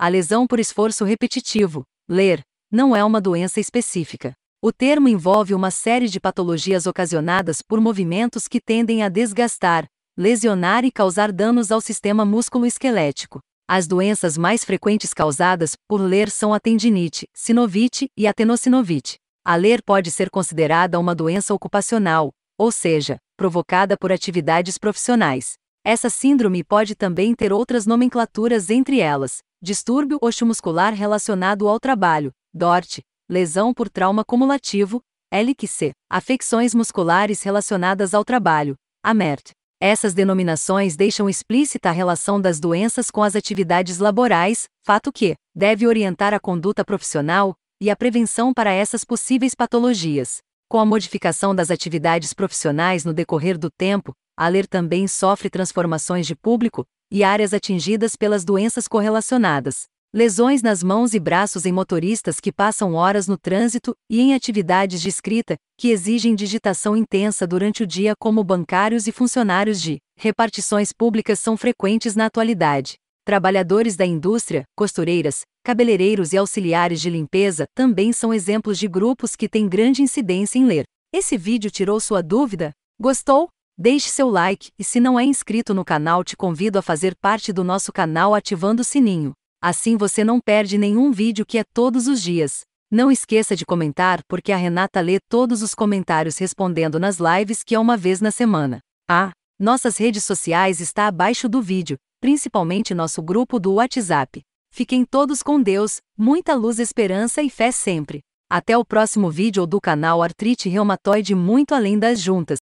A lesão por esforço repetitivo, ler, não é uma doença específica. O termo envolve uma série de patologias ocasionadas por movimentos que tendem a desgastar, lesionar e causar danos ao sistema músculo-esquelético. As doenças mais frequentes causadas por ler são a tendinite, sinovite e a A ler pode ser considerada uma doença ocupacional, ou seja, provocada por atividades profissionais. Essa síndrome pode também ter outras nomenclaturas entre elas, distúrbio osteomuscular relacionado ao trabalho, DORT, lesão por trauma cumulativo, LQC, afecções musculares relacionadas ao trabalho, AMERT. Essas denominações deixam explícita a relação das doenças com as atividades laborais, fato que deve orientar a conduta profissional e a prevenção para essas possíveis patologias. Com a modificação das atividades profissionais no decorrer do tempo, a LER também sofre transformações de público, e áreas atingidas pelas doenças correlacionadas. Lesões nas mãos e braços em motoristas que passam horas no trânsito e em atividades de escrita, que exigem digitação intensa durante o dia, como bancários e funcionários de repartições públicas, são frequentes na atualidade. Trabalhadores da indústria, costureiras, cabeleireiros e auxiliares de limpeza também são exemplos de grupos que têm grande incidência em ler. Esse vídeo tirou sua dúvida? Gostou? Deixe seu like e se não é inscrito no canal, te convido a fazer parte do nosso canal ativando o sininho. Assim você não perde nenhum vídeo que é todos os dias. Não esqueça de comentar porque a Renata lê todos os comentários respondendo nas lives que é uma vez na semana. Ah, nossas redes sociais está abaixo do vídeo, principalmente nosso grupo do WhatsApp. Fiquem todos com Deus, muita luz, esperança e fé sempre. Até o próximo vídeo do canal Artrite Reumatoide muito além das juntas.